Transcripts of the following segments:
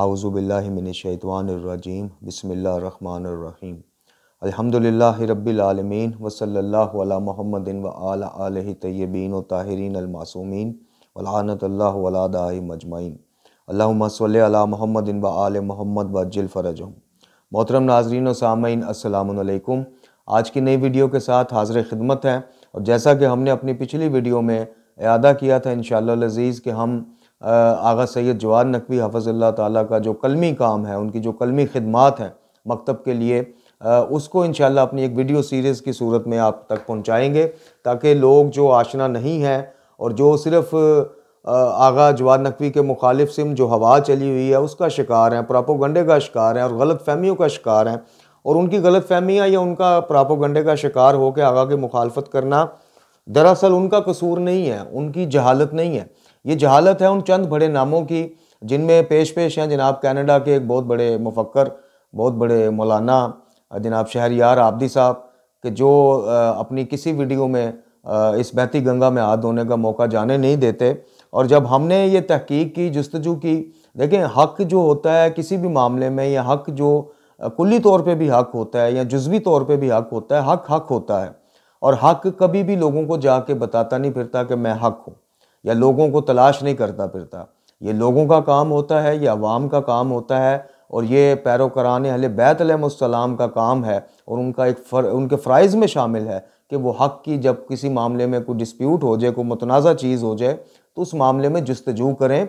आउज़ुबिल्लिमिनशैतवानरजीम बसमीम अलहमदिल्ला रबालमीन वसल्ला महमदिन व आल तय्यबीन व ताहरीन अलमासूमिन वलानतल्ला वलादा मजमाइन अल्लासल महमद व महमद वजिल मोहतरम नाजरीन सामीन असलकुम आज की नई वीडियो के साथ हाजिर खिदमत है और जैसा कि हमने अपनी पिछली वीडियो में अदा किया था इन शज़ीज़ कि हम आगा सैयद जवान नकवी हफ़ल्ला ताली का जो कलमी काम है उनकी जो कलमी खदमात हैं मकतब के लिए उसको इन अपनी एक वीडियो सीरीज़ की सूरत में आप तक पहुँचाएँगे ताकि लोग जो आशना नहीं हैं और जो सिर्फ़ आगा जवाद नकवी के मुखालिफ सिम जो हवा चली हुई है उसका शिकार हैं प्रापोगंडे का शिकार हैं और गलत फहमियों का शिकार हैं और उनकी गलत फहमियाँ या उनका प्रापोगंडे का शिकार होकर आगा की मुखालफत करना दरअसल उनका कसूर नहीं है उनकी जहालत नहीं है ये जहालत है उन चंद बड़े नामों की जिनमें पेश पेश हैं जनाब कनाडा के एक बहुत बड़े मुफक्र बहुत बड़े मौलाना जनाब यार आबदी साहब कि जो अपनी किसी वीडियो में इस बहती गंगा में हाथ धोने का मौका जाने नहीं देते और जब हमने ये तहकीक की जस्तजू की देखें हक जो होता है किसी भी मामले में या हक जो कुली तौर पे भी हक होता है या जज्वी तौर पे भी हक होता है हक हक होता है और हक कभी भी लोगों को जाके बताता नहीं फिरता कि मैं हक हूँ या लोगों को तलाश नहीं करता फिरता ये लोगों का काम होता है ये आवाम का काम होता है और ये पैरोकरान अहल बैतलम का काम है और उनका एक फर उनके फ़्राइज़ में शामिल है कि वो हक़ की जब किसी मामले में कोई डिस्प्यूट हो जाए कोई मतनाज़ा चीज़ हो जाए तो उस मामले में जस्तजू करें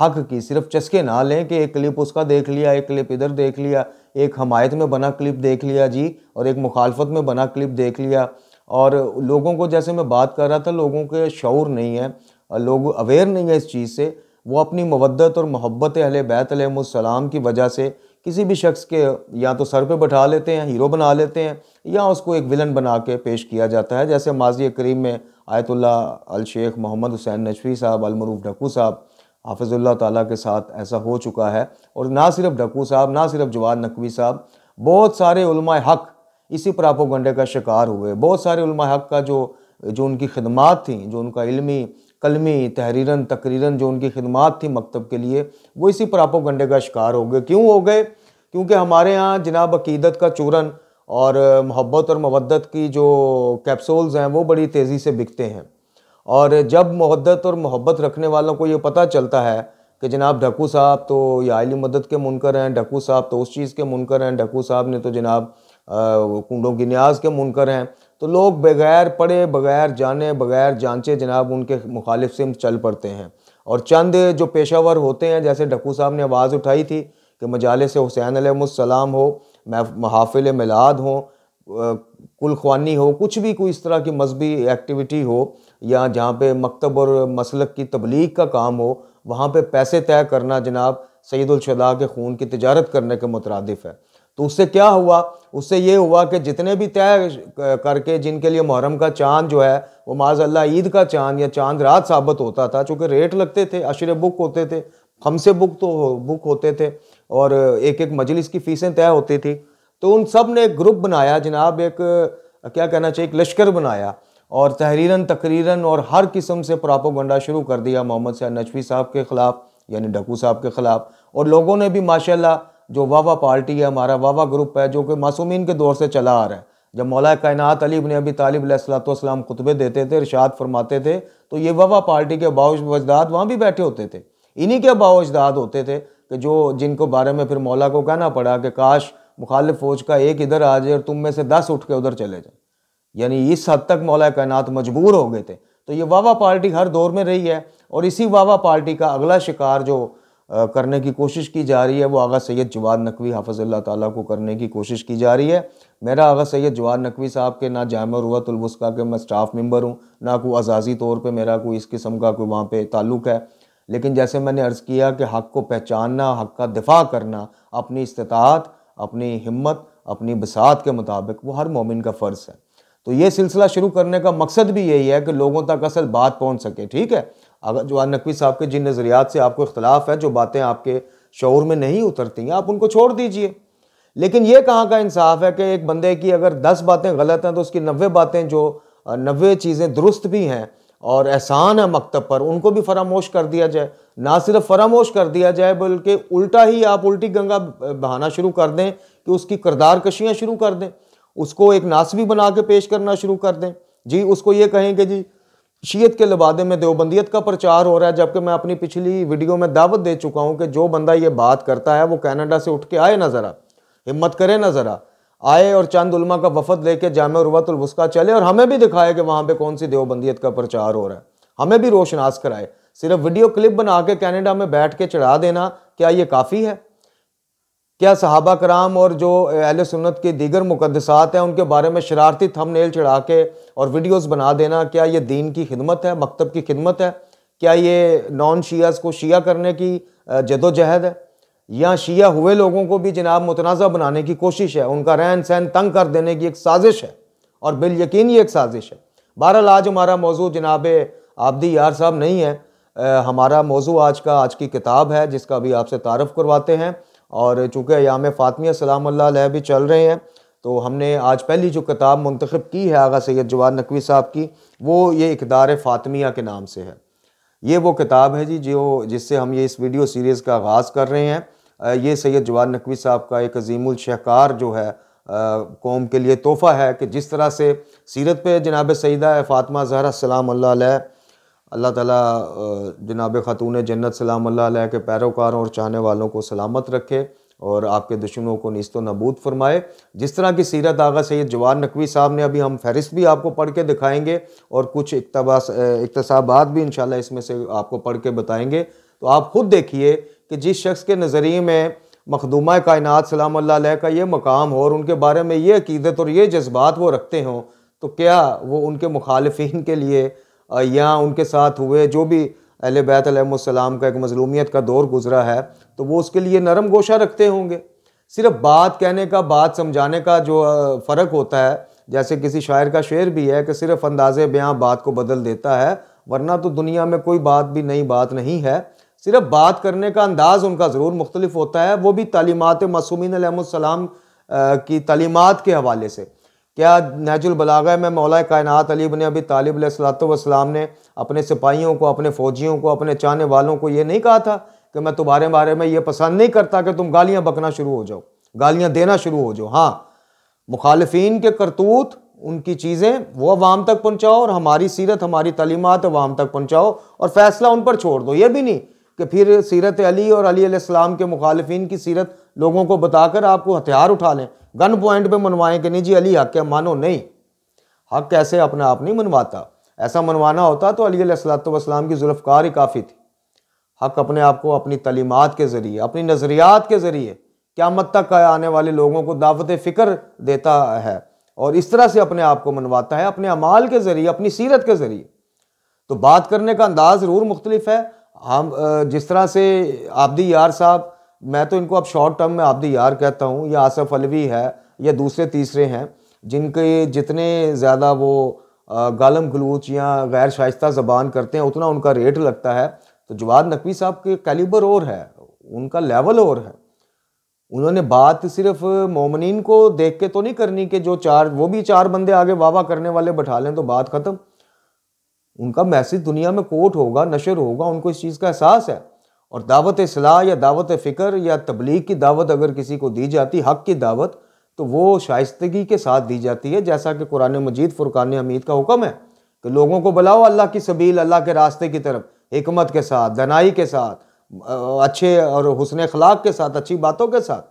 हक़ की सिर्फ चस्के ना लें कि एक क्लिप उसका देख लिया एक क्लिप इधर देख लिया एक हमायत में बना क्लिप देख लिया जी और एक मुखालफत में बना क्लिप देख लिया और लोगों को जैसे मैं बात कर रहा था लोगों के शौर नहीं है लोग अवेयर नहीं है इस चीज़ से वो अपनी मवदत और मोहब्बत अहल सलाम की वजह से किसी भी शख्स के या तो सर पे बैठा लेते हैं हीरो बना लेते हैं या उसको एक विलन बना के पेश किया जाता है जैसे माजी करीम में आयतुल्ला अल शेख मोहम्मद हुसैन नशवी साहब अलमरूफ ढकू साहब हाफिजुल्ला ताला के साथ ऐसा हो चुका है और ना सिर्फ ढकू साहब ना सिर्फ जवाद नकवी साहब बहुत सारे हक इसी प्रापोगंडे का शिकार हुए बहुत सारे हक का जो जो उनकी खदमात थी जो उनका इलमी कलमी तहरीरन तकरीरन जो उनकी खदमात थी मकतब के लिए वो इसी गंडे का शिकार हो गए क्यों हो गए क्योंकि हमारे यहाँ जनाब अकीदत का चूरन और मोहब्बत और मवदत की जो कैप्सूल्स हैं वो बड़ी तेज़ी से बिकते हैं और जब महदत और मोहब्बत रखने वालों को ये पता चलता है कि जनाब ढकू साहब तो या आयली मदद के मुनकर हैं ढकू साहब तो उस चीज़ के मुनकर हैं ढकू साहब ने तो जनाब कुंडों की न्याज के मुनकर हैं तो लोग बगैर पढ़े बगैर जाने बगैर जांचे जनाब उनके मुखालिफ से चल पड़ते हैं और चंद जो पेशावर होते हैं जैसे डकू साहब ने आवाज़ उठाई थी कि से हुसैन सलाम हो महाफिल मिलाद हो कुल ख्वानी हो कुछ भी कोई इस तरह की मजहबी एक्टिविटी हो या जहाँ पे मकतब और मसलक की तबलीग का काम हो वहाँ पे पैसे तय करना जनाब सईदुलशदा के खून की तजारत करने के मुतरदफ़ है तो उससे क्या हुआ उससे ये हुआ कि जितने भी तय करके जिनके लिए मुहरम का चांद जो है वो माजल्ला ईद का चांद या चांद रात साबित होता था चूँकि रेट लगते थे अशरे बुक होते थे हमसे बुक तो बुक होते थे और एक एक मजलिस की फ़ीसें तय होती थी तो उन सब ने एक ग्रुप बनाया जनाब एक क्या कहना चाहिए एक लश्कर बनाया और तहरीरन तकरीरन और हर किस्म से प्रापोगंडा शुरू कर दिया मोहम्मद सयाद नचवी साहब के ख़िलाफ़ यानी डकू साहब के ख़िलाफ़ और लोगों ने भी माशाल्लाह जो वाहवा पार्टी है हमारा वाहवा ग्रुप है जो कि मासूमिन के दौर से चला आ रहा है जब मौला कायनात अली ने अभी तालिब सलाम खुतबे देते थे इरशाद फरमाते थे तो ये वाहवा पार्टी के बाउश वहाँ भी बैठे होते थे इन्हीं के बाउश होते थे कि जो जिनको बारे में फिर मौला को कहना पड़ा कि काश मुखालिफ फौज का एक इधर आ जाए और तुम में से दस उठ के उधर चले जाए यानी इस हद तक मौला कायनात मजबूर हो गए थे तो ये वाहवा पार्टी हर दौर में रही है और इसी वाहवा पार्टी का अगला शिकार जो करने की कोशिश की जा रही है वो आगा सैयद जवाद नकवी हाफजल्ला ताली को करने की कोशिश की जा रही है मेरा आगा सैयद जवाद नकवी साहब के ना जाम रुआतुलवस्का के मैं स्टाफ मेंबर हूँ ना कोई अजाजी तौर पर मेरा कोई इस किस्म का कोई वहाँ पर ताल्लुक़ है लेकिन जैसे मैंने अर्ज़ किया कि हक़ को पहचानना हक़ का दिफा करना अपनी इस्तात अपनी हिम्मत अपनी बसात के मुताबिक वो हर मोमिन का फ़र्ज़ है तो ये सिलसिला शुरू करने का मकसद भी यही है कि लोगों तक असल बात पहुँच सके ठीक है अगर जो नकवी साहब के जिन नज़रियात से आपको इख्तलाफ है जो बातें आपके शौर में नहीं उतरती हैं आप उनको छोड़ दीजिए लेकिन ये कहाँ का इंसाफ है कि एक बंदे की अगर दस बातें गलत हैं तो उसकी नबे बातें जो नबे चीज़ें दुरुस्त भी हैं और एहसान है मकतब पर उनको भी फरामोश कर दिया जाए ना सिर्फ फरामोश कर दिया जाए बल्कि उल्टा ही आप उल्टी गंगा बहाना शुरू कर दें कि उसकी करदार कशियाँ शुरू कर दें उसको एक नासवी बना के पेश करना शुरू कर दें जी उसको ये कहें कि जी शीयत के लिबादे में देवबंदियत का प्रचार हो रहा है जबकि मैं अपनी पिछली वीडियो में दावत दे चुका हूँ कि जो बंदा ये बात करता है वो कैनेडा से उठ के आए ना ज़रा हिम्मत करे ना ज़रा आए और चंद उलमा का वफद लेके जाम उर्वतुलवस्का चले और हमें भी दिखाए कि वहाँ पर कौन सी देवबंदियत का प्रचार हो रहा है हमें भी रोशनास कराए सिर्फ वीडियो क्लिप बना के कैनेडा में बैठ के चढ़ा देना क्या ये काफ़ी है क्या सहाबा कराम और जो अहल सुन्नत के दीगर मुकदसात हैं उनके बारे में शरारती थम नेल चढ़ा के और वीडियोज़ बना देना क्या ये दीन की खिदमत है मकतब की खिदमत है क्या ये नॉन शीयास को शिया करने की जदोजहद है या शिया हुए लोगों को भी जनाब मुतनाज़ बनाने की कोशिश है उनका रहन सहन तंग कर देने की एक साजिश है और बिल यकीन ये एक साजिश है बहरहाल आज हमारा मौजू जनाब आबदी यार साहब नहीं है आ, हमारा मौजू आज का आज की किताब है जिसका भी आपसे तारफ़ करवाते हैं और चूँकि याम फ़ातमिया सलाम भी चल रहे हैं तो हमने आज पहली जो किताब मंतखब की है आगा सैद जवान नकवी साहब की वो ये इकदार फ़ातमिया के नाम से है ये वो किताब है जी जो जिससे हम ये इस वीडियो सीरीज़ का आगाज़ कर रहे हैं ये सैयद जवान नकवी साहब का एक अजीमुल शहकार जो है कौम के लिए तोहफ़ा है कि जिस तरह से सीरत पे जनाब सईदा फ़ातमा ज़हरा सलाम अल्लाह ताला जनाब ख़ातून जन्नत सलाम अल्लाह के पैरोकारों और चाहने वालों को सलामत रखे और आपके दुश्मनों को नस्त नबूद फरमाए जिस तरह की सीरत आगा सैद जवान नकवी साहब ने अभी हम फहरिस्त भी आपको पढ़ के दिखाएँगे और कुछ इकतबास इकतसाबात भी इन इसमें से आपको पढ़ के बताएँगे तो आप खुद देखिए कि जिस शख्स के नज़रिए में मखदूमा कायन सलाम अल्लाह का ये मकाम हो और उनके बारे में ये अकीदत और ये जज्बात वो रखते हों तो क्या वो उनके मुखालफन के लिए या उनके साथ हुए जो भी अहल बैतम का एक मजलूमियत का दौर गुजरा है तो वो उसके लिए नरम गोशा रखते होंगे सिर्फ बात कहने का बात समझाने का जो फ़र्क होता है जैसे किसी शायर का शेर भी है कि सिर्फ अंदाज़ बयाँ बात को बदल देता है वरना तो दुनिया में कोई बात भी नई बात नहीं है सिर्फ बात करने का अंदाज़ उनका ज़रूर मुख्तलिफ होता है वो भी तलीमत मासूमिन की तलीमत के हवाले से क्या नहजुल बलागा में मौल कायनात अली बने अभी तालिब सलातम ने अपने सिपाहियों को अपने फ़ौजियों को अपने चाहने वालों को ये नहीं कहा था कि मैं तुम्हारे बारे में ये पसंद नहीं करता कि तुम गालियाँ बकना शुरू हो जाओ गालियाँ देना शुरू हो जाओ हाँ मुखालफन के करतूत उनकी चीज़ें वो अवाम तक पहुँचाओ और हमारी सीरत हमारी तलीमत अवाम तक पहुँचाओ और फ़ैसला उन पर छोड़ दो ये भी नहीं कि फिर सीरत अली और अली के मुखालफन की सीरत लोगों को बताकर आपको हथियार उठा लें गन पॉइंट पे मनवाएं कि नहीं जी अली हक क्या मानो नहीं हक कैसे अपने आप नहीं मनवाता ऐसा मनवाना होता तो अली सलाम की जुल्फकार ही काफ़ी थी हक अपने आप को अपनी तलीमत के ज़रिए अपनी नज़रियात के ज़रिए क्यामत तक आने वाले लोगों को दावत फ़िक्र देता है और इस तरह से अपने आप को मनवाता है अपने अमाल के ज़रिए अपनी सीरत के ज़रिए तो बात करने का अंदाज़ ज़रूर मुख्तलिफ है हम जिस तरह से आबदी यार साहब मैं तो इनको अब शॉर्ट टर्म में आपदी यार कहता हूँ या आसफ अलवी है या दूसरे तीसरे हैं जिनके जितने ज़्यादा वो गालम गलूच या गैर शाइस्ता ज़बान करते हैं उतना उनका रेट लगता है तो जवाद नकवी साहब के कैलिबर और है उनका लेवल और है उन्होंने बात सिर्फ मोमिन को देख के तो नहीं करनी कि जो चार वो भी चार बंदे आगे वाह वाह करने वाले बैठा लें तो बात ख़त्म उनका मैसेज दुनिया में कोट होगा नशर होगा उनको इस चीज़ का एहसास है और दावत सलाह या दावत फ़िक्र या तबलीग की दावत अगर किसी को दी जाती हक की दावत तो वो शाइस्तगी के साथ दी जाती है जैसा कि कुरान मजीद फ़ुरकान हमीद का हुक्म है कि लोगों को बुलाओ अल्लाह की सबील अल्लाह के रास्ते की तरफ हमत के साथ दनाई के साथ अच्छे और हसन अखलाक के साथ अच्छी बातों के साथ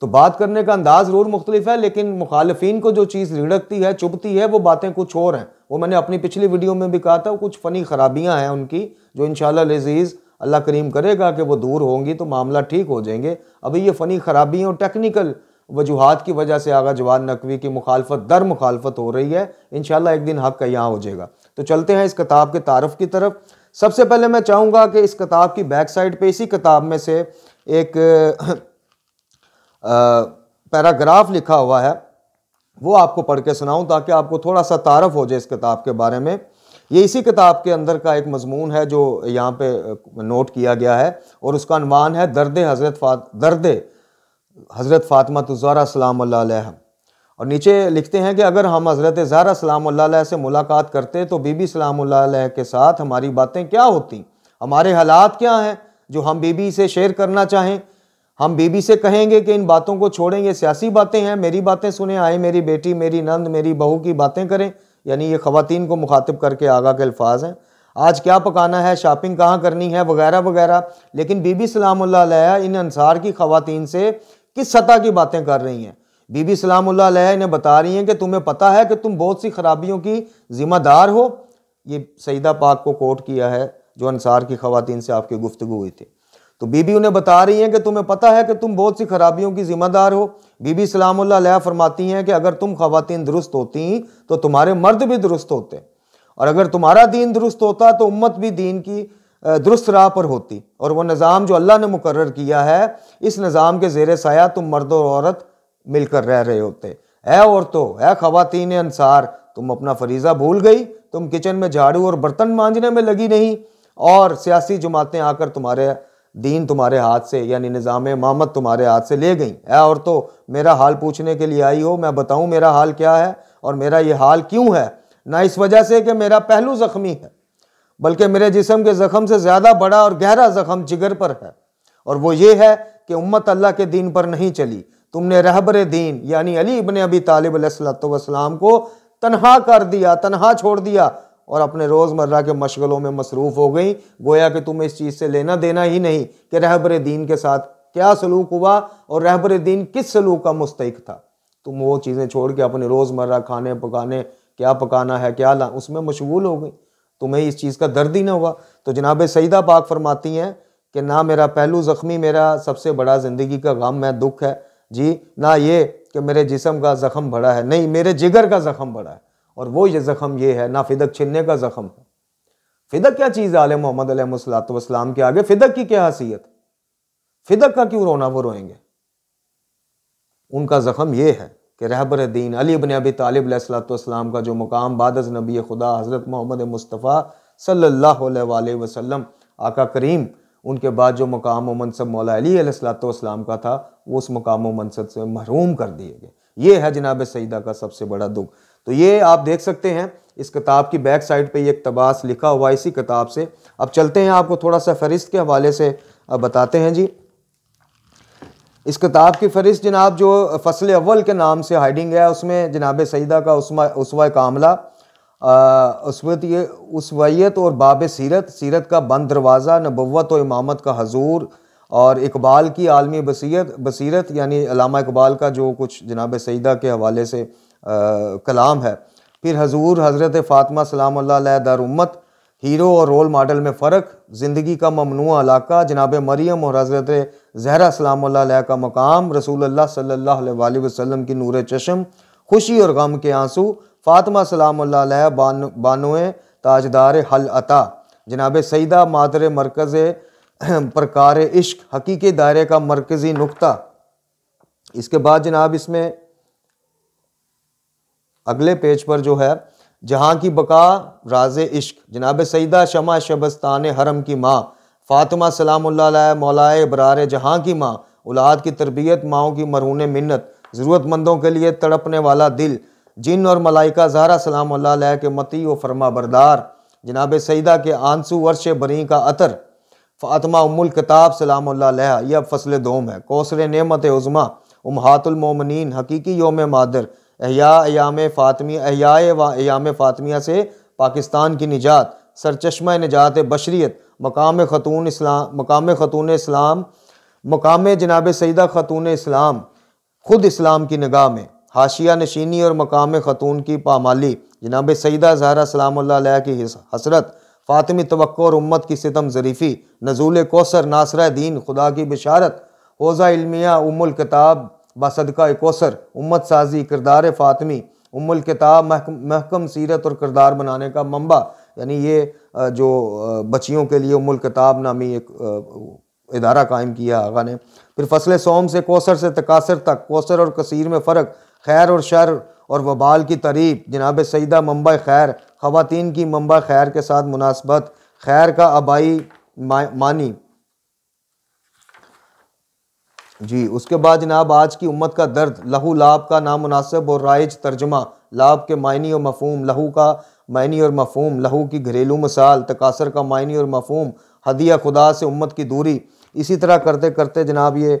तो बात करने का अंदाज़ ज़रूर मुख्तलिफ है लेकिन मुखालफन को जो चीज़ रिड़कती है चुभती है वो बातें कुछ और हैं वो मैंने अपनी पिछली वीडियो में भी कहा था कुछ फ़नी खराबियाँ हैं उनकी जो इन शजीज़ अल्लाह करीम करेगा कि वो दूर होंगी तो मामला ठीक हो जाएंगे अभी ये फ़नी ख़राबी और टेक्निकल वजूहत की वजह से आगा जवान नकवी की मुखालफत दर मुखालफत हो रही है इन एक दिन हक का यहाँ हो जाएगा तो चलते हैं इस किताब के तारफ़ की तरफ सबसे पहले मैं चाहूँगा कि इस किताब की बैक साइड पर इसी किताब में से एक पैराग्राफ लिखा हुआ है वो आपको पढ़ के सुनाऊँ ताकि आपको थोड़ा सा तारफ़ हो जाए इस किताब के बारे में ये इसी किताब के अंदर का एक मजमून है जो यहाँ पे नोट किया गया है और उसका अनवान है दर्द हज़रत फात दर्द हज़रत फ़ातिमा तुजारा सलाम और नीचे लिखते हैं कि अगर हम हज़रत ज़ारा सलाम से मुलाकात करते तो बीबी सलाम के साथ हमारी बातें क्या होती हमारे हालात क्या हैं जो हम बीबी से शेयर करना चाहें हम बीबी से कहेंगे कि इन बातों को छोड़ें ये सियासी बातें हैं मेरी बातें सुने आए मेरी बेटी मेरी नंद मेरी बहू की बातें करें यानी ये ख़वान को मुखातिब करके आगा के अल्फाज हैं आज क्या पकाना है शॉपिंग कहाँ करनी है वगैरह वगैरह लेकिन बीबी सलाम इन अनसार की ख़वान से किस सतह की बातें कर रही हैं बीबी सलाम इन्हें बता रही हैं कि तुम्हें पता है कि तुम बहुत सी खराबियों की ज़िम्मेदार हो ये सईदा पाक को कोट किया है जो अनसार की ख़वान से आपकी गुफ्तु हुई थी तो बीबी उन्हें बता रही हैं कि तुम्हें पता है कि तुम बहुत सी खराबियों की ज़िम्मेदार हो बीबी सलाम फरमाती हैं कि अगर तुम खातन दुरुस्त होती तो तुम्हारे मर्द भी दुरुस्त होते और अगर तुम्हारा दीन दुरुस्त होता तो उम्मत भी दीन की दुरुस्त राह पर होती और वह निज़ाम जो अल्लाह ने मुकर किया है इस निज़ाम के जेर साया तुम मर्द और औरत मिलकर रह रहे होते ऐ औरतों ऐ खातन अनसार तुम अपना फरीज़ा भूल गई तुम किचन में झाड़ू और बर्तन मांझने में लगी नहीं और सियासी जमातें आकर तुम्हारे दीन तुम्हारे हाथ से यानी निज़ाम मामत तुम्हारे हाथ से ले गई ऐ और तो मेरा हाल पूछने के लिए आई हो मैं बताऊँ मेरा हाल क्या है और मेरा ये हाल क्यों है ना इस वजह से कि मेरा पहलू ज़ख्मी है बल्कि मेरे जिसम के ज़ख़म से ज़्यादा बड़ा और गहरा ज़ख़म जिगर पर है और वो ये है कि उम्मत अल्लाह के दीन पर नहीं चली तुमने रहबर दीन यानी अली इबन अबी तालिब को तनहा कर दिया तनहा छोड़ दिया और अपने रोज़मर्रा के मशगलों में मसरूफ़ हो गई गोया कि तुम्हें इस चीज़ से लेना देना ही नहीं कि रहबर दीन के साथ क्या सलूक हुआ और रहबर दीन किस सलूक का मुस्तक था तुम वो चीज़ें छोड़ के अपने रोज़मर्रा खाने पकाने क्या पकाना है क्या ला उसमें मशगूल हो गई तुम्हें इस चीज़ का दर्द ही ना हुआ तो जनाब सईदा पाक फरमाती हैं कि ना मेरा पहलू ज़ख्मी मेरा सबसे बड़ा ज़िंदगी का गम है दुख है जी ना ये कि मेरे जिसम का ज़ख़म बड़ा है नहीं मेरे जिगर का ज़ख़म बड़ा है और वो ये ज़ख़म ये है ना फिदक छिनने का ज़ख़म है फिदक क्या चीज़ है आल मोहम्मद सलाम के आगे फिदक की क्या हसीियत फिदक का क्यों रोना वो रोएंगे उनका ज़ख़म ये है कि रहबर दीन अली अबन अबी तालिब का जो मुकाम बादज नबी खुदा हज़रत मोहम्मद मुस्तफ़ा सल्ला वसम आका करीम उनके बाद जो मकाम मनसब मौला अली का था वो उस मकाम मनसब से महरूम कर दिए गए ये है जनाब सईदा का सबसे बड़ा दुख तो ये आप देख सकते हैं इस किताब की बैक साइड पे ये इकतबास लिखा हुआ इसी किताब से अब चलते हैं आपको थोड़ा सा फहरिस्त के हवाले से बताते हैं जी इस किताब की फहरिस्त जनाब जो फसल अव्वल के नाम से हाइडिंग है उसमें जनाब सईदा का उसवा कामला उसवैत और बाब सीरत सीरत का बंद दरवाज़ा नबोत और इमामत का हजूर और इकबाल की आलमी बसीत बसीरत यानी अलामा इकबाल का जो कुछ जनाब सईदा के हवाले से कलाम है फिर हजूर हज़रत फातमा सलाम दर उम्मत हीरो और रोल मॉडल में फ़र्क ज़िंदगी का ममनू इलाका जनाब मरियम और हज़रत जहरा सलाम का मकाम रसूल अल्लाह सल्ला अलैहि की नूर चशम खुशी और गम के आंसू फ़ातिमा सलाम बान बानोए ताजदार हल अता जनाब सईदा मादर मरकज़ प्रकार इश्क हकीकी दायरे का मरकज़ी नुकता इसके बाद जनाब इसमें अगले पेज पर जो है जहाँ की बका राज इश्क जनाब सईदा शमा शबस्तान हरम की माँ फ़ातिमा सलाम मौलाए बरार जहाँ की माँ औलाद की तरबियत माओ की मरहून मिन्नत ज़रूरतमंदों के लिए तड़पने वाला दिल जिन और मलाइका जहरा सलाम के मती व फरमा बरदार जनाब सईदा के आंसू वर्ष बरी का अतर फ़ातिमा उमुल किताब सलाम यह फसल दोम है कौसर नमत उज़मा उमहातुलमोमिन हकीकी योम मादर अयाम फ़ातमी अयाम फ़ातमिया से पाकिस्तान की निजात सरचश्मा निजात बशरीत मकाम ख़तून इस्लाम मकाम ख़तून इस्लाम मकाम जनाब सईदा ख़तून इस्लाम ख़ुद इस्लाम की निगाह में हाशिया नशीनी और मकाम ख़तून की पामाली जनाब सईदा जहरा सलाम की हसरत फ़ातमी तो और उम्मत की सितम ज़रीफ़ी नजूल कोसर नासरा दीन खुदा की बिशारत होज़ा इलमिया उमुल किताब बदका कोसर उम्मत साजी किरदार फ़ातमी उमुल किताब महकम सीरत और किरदार बनाने का मंबा यानी ये जो बच्चियों के लिए उमुल किताब नामी एक इदारा कायम किया आगा ने फिर फसल सोम से कोसर से तकासर तक कोसर और कसीर में फ़र्क खैर और शर और वबाल की तरीब जनाब सईदा मंबा खैर ख़वान की मंबा खैर के साथ मुनासबत खैर का आबाई मानी जी उसके बाद जनाब आज की उम्मत का दर्द लहू लाभ का नामनासिब और राइज तर्जमा लाभ के मायनी और मफहम लहू का मायनी और मफहम लहू की घरेलू मिसाल तकासर का मायनी और मफहम हदिया खुदा से उम्मत की दूरी इसी तरह करते करते जनाब ये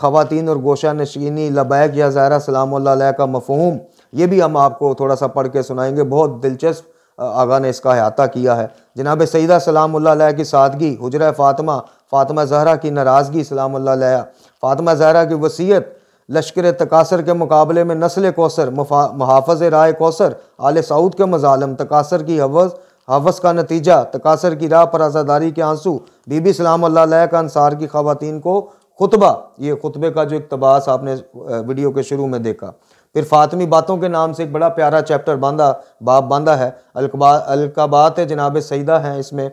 ख़वान और गोशा नशीनी लबैक या ज़ायरा सलाम का मफहम ये भी हम आपको थोड़ा सा पढ़ के सुनाएंगे बहुत दिलचस्प आगा ने इसका अहाता किया है जनाब सईदा सलाम की सादगी हजरा फ़ातमा फ़ातिमा जहरा की नाराज़गी सलाम फातमा जहरा की वसीयत लश्कर तकासर के मुकाबले में नस्ल कौसर मुहाफ़ राय कौसर आल सऊद के मजालम तकासर की हवस हवस का नतीजा तकासर की राह पर आज़ादारी के आंसू बीबी सलाम का अनसार की खातन को खुतबा ये खुतबे का जो इकतबास आपने वीडियो के शुरू में देखा फिर फातमी बातों के नाम से एक बड़ा प्यारा चैप्टर बांधा बाप बांधा है अलकबा अलकाबात है जनाब सईदा हैं इसमें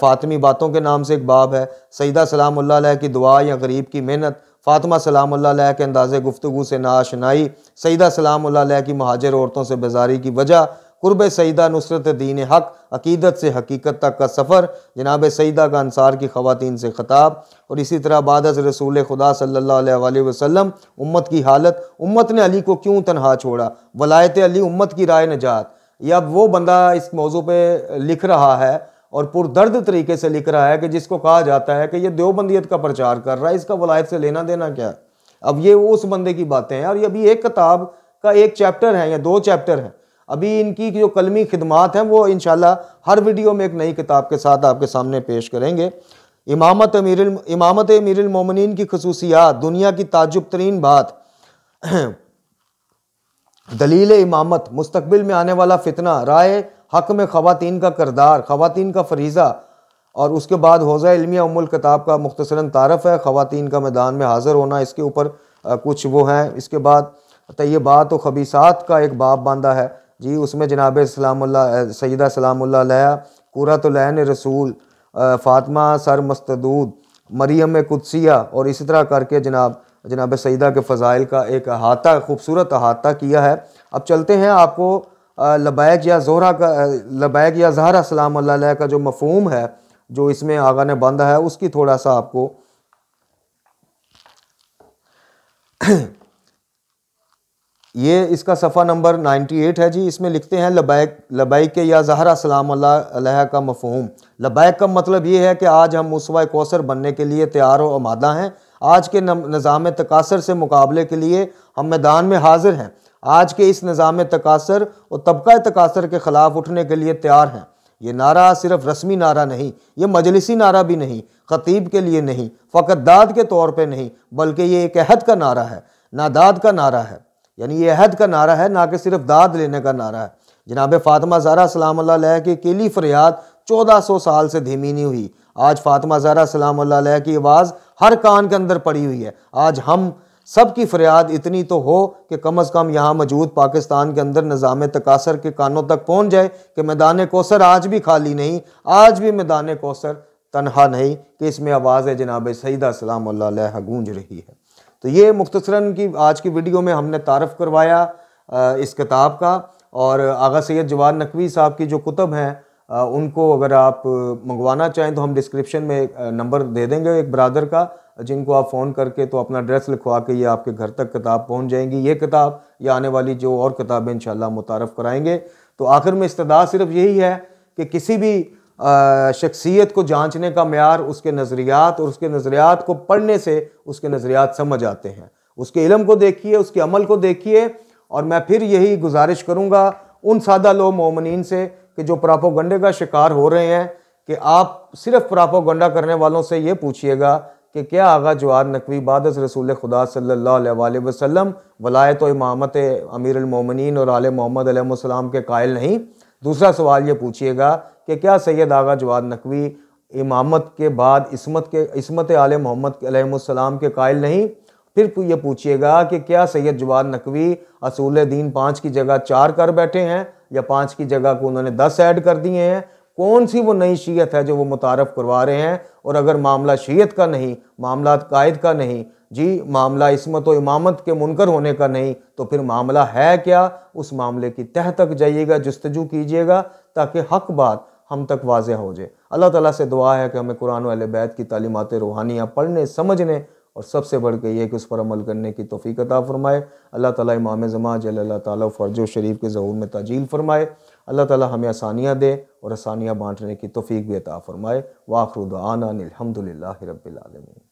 फ़ातमी बातों के नाम से एक बाब है सईदा सलाम की दुआ या गरीब की मेहनत फ़ातिमा सलाम के अंदाज़ गुफ्तु से नाशनाई सईदा सलाम की महाजर औरतों से बेजारी की वजह कुर्ब सईदा नुसरत दीन हक अकीदत से हकीकत तक का सफ़र जनाब सईदा का अनसार की ख़ातिन से ख़ताब और इसी तरह बाद रसूल खुदा सल्ला वसम उम्मत की हालत उम्मत ने अली को क्यों तनहा छोड़ा वलायत अली उम्मत की राय नजात यह अब वो बंदा इस मौजू पर लिख रहा है और पुरदर्द तरीके से लिख रहा है कि जिसको कहा जाता है कि ये देवबंदियत का प्रचार कर रहा है इसका वलायत से लेना देना क्या है अब ये उस बंदे की बातें हैं और ये अभी एक किताब का एक चैप्टर है या दो चैप्टर हैं अभी इनकी जो कलमी खिदमत हैं वो इन हर वीडियो में एक नई किताब के साथ आपके सामने पेश करेंगे इमामत अमीर इमामत मोमिन की खसूसियात दुनिया की ताजुब तरीन बात दलील इमामत मुस्तबिल में आने वाला फितना राय हक में खातन का करदार खातन का फरीज़ा और उसके बाद हौज़ा इलमिया उमल किताब का मुख्तसरा तारफ़ है ख़वान का मैदान में हाज़िर होना इसके ऊपर कुछ वो हैं इसके बाद तयबात व खबीसात का एक बाप बांधा है जी उसमें जनाब सलाम सैदा सलामुल्लाह कुरतुलैन तो रसूल फ़ातमा सर मस्तदूद मरियम कुदसिया और इसी तरह करके जनाब जनाब सईदा के फ़ज़ाइल का एक अहाता खूबसूरत अहाता किया है अब चलते हैं आपको लबैक या जोहरा का लबैक या जहरा सलाम का जो मफहम है जो इसमें आगा ने बंदा है उसकी थोड़ा सा आपको ये इसका सफ़ा नंबर 98 है जी इसमें लिखते हैं लबैक लबैक के या जहरा सलाम का मफहूम लबैक का मतलब ये है कि आज हम मुसवा कोसर बनने के लिए तैयार और आमादा हैं आज के निज़ाम तकासर से मुकाबले के लिए हम मैदान में हाजिर हैं आज के इस निज़ाम तकासर और तबका तकासर के ख़िलाफ़ उठने के लिए तैयार हैं ये नारा सिर्फ रस्मी नारा नहीं ये मजलिसी नारा भी नहीं ख़तीब के लिए नहीं फ़कत दाद के तौर पर नहीं बल्कि ये एक अहद का नारा है नादाद का नारा है यानी ये अहद का नारा है ना कि सिर्फ दाद लेने का नारा है जनाब फ़ातिमा ज़ारा सलाम की अकेली फरियाद चौदह सौ साल से धीमी नहीं हुई आज फ़ातिमा ज़ारा सलाम की आवाज़ हर कान के अंदर पड़ी हुई है आज हम सब की फरियाद इतनी तो हो कि कम अज़ कम यहाँ मौजूद पाकिस्तान के अंदर निज़ाम तकासर के कानों तक पहुँच जाए कि मैदान कौसर आज भी खाली नहीं आज भी मैदान कौसर तनहा नहीं कि इसमें आवाज़ जनाब सईदा सलाम गूंज रही है तो ये मुख्तसरा की आज की वीडियो में हमने तारफ़ करवाया इस किताब का और आगा सैद जवान नकवी साहब की जो कुतब हैं उनको अगर आप मंगवाना चाहें तो हम डिस्क्रिप्शन में नंबर दे देंगे एक ब्रादर का जिनको आप फ़ोन करके तो अपना एड्रेस लिखवा के ये आपके घर तक किताब पहुंच जाएंगी ये किताब या आने वाली जो और किताबें इन मुतारफ़ कराएँगे तो आखिर में इस्तः सिर्फ यही है कि किसी भी शख्सियत को जांचने का मैार उसके नज़रियात और उसके नज़रियात को पढ़ने से उसके नज़रियात समझ आते हैं उसके इलम को देखिए उसके अमल को देखिए और मैं फिर यही गुजारिश करूँगा उन सादा लो मोमिन से कि जो प्रापोगंडे का शिकार हो रहे हैं कि आप सिर्फ प्रापोगंडा करने वालों से ये पूछिएगा कि क्या आगा जवाद नकवी बाद रसूल खुदा सल्ला वसम वलायत तो इमामत अमीरमिन और आल मोहम्मद के कायल नहीं दूसरा सवाल ये पूछिएगा कि क्या सैयद आगा जवाद नकवी इमामत के बाद इसमत के इसमत आल मोहम्मद के कायल नहीं फिर ये पूछिएगा कि क्या सैयद जवाद नकवी असूल दीन पाँच की जगह चार कर बैठे हैं या पाँच की जगह को उन्होंने दस ऐड कर दिए हैं कौन सी वो नई शीयत है जो वो मुतारफ़ करवा रहे हैं और अगर मामला शीयत का नहीं मामला कायद का नहीं जी मामला इसमत व इमामत के मुनकर होने का नहीं तो फिर मामला है क्या उस मामले की तह तक जाइएगा जस्तजू कीजिएगा ताकि हक बात हम तक वाजह हो जाए अल्लाह ताला से दुआ है कि हमें कुरान वाल बैत की तालीमत रूहानियाँ पढ़ने समझने और सबसे बढ़ के ये कि उस पर अमल करने की तोफ़ी अता फ़रमाए अल्लाह ताला इमाम जमा जल ताली शरीफ के ज़हूर में तजील फ़रमाए अल्लाह ताला हमें आसानियाँ दे और आसानियाँ बांटने की तोफ़ी भी अता फ़रमाए वाखरुदाना अलहमदिल्ला रबालमीन